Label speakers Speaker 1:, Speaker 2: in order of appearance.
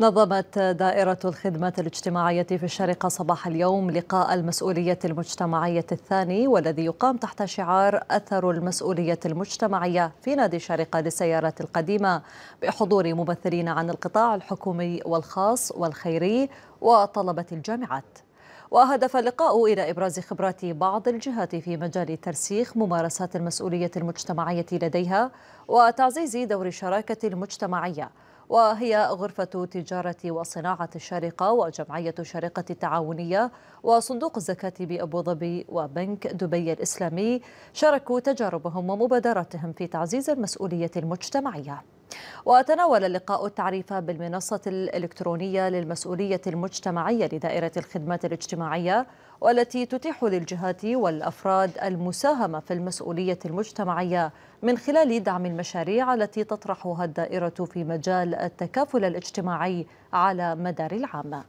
Speaker 1: نظمت دائرة الخدمات الاجتماعية في الشارقة صباح اليوم لقاء المسؤولية المجتمعية الثاني والذي يقام تحت شعار أثر المسؤولية المجتمعية في نادي الشارقة للسيارات القديمة بحضور ممثلين عن القطاع الحكومي والخاص والخيري وطلبة الجامعات. وهدف اللقاء إلى إبراز خبرات بعض الجهات في مجال ترسيخ ممارسات المسؤولية المجتمعية لديها وتعزيز دور الشراكة المجتمعية وهي غرفة تجارة وصناعة الشارقة وجمعية الشارقة التعاونية وصندوق الزكاة بأبو ظبي وبنك دبي الإسلامي شاركوا تجاربهم ومبادراتهم في تعزيز المسؤولية المجتمعية وتناول اللقاء التعريف بالمنصة الإلكترونية للمسؤولية المجتمعية لدائرة الخدمات الاجتماعية والتي تتيح للجهات والأفراد المساهمة في المسؤولية المجتمعية من خلال دعم المشاريع التي تطرحها الدائرة في مجال التكافل الاجتماعي على مدار العام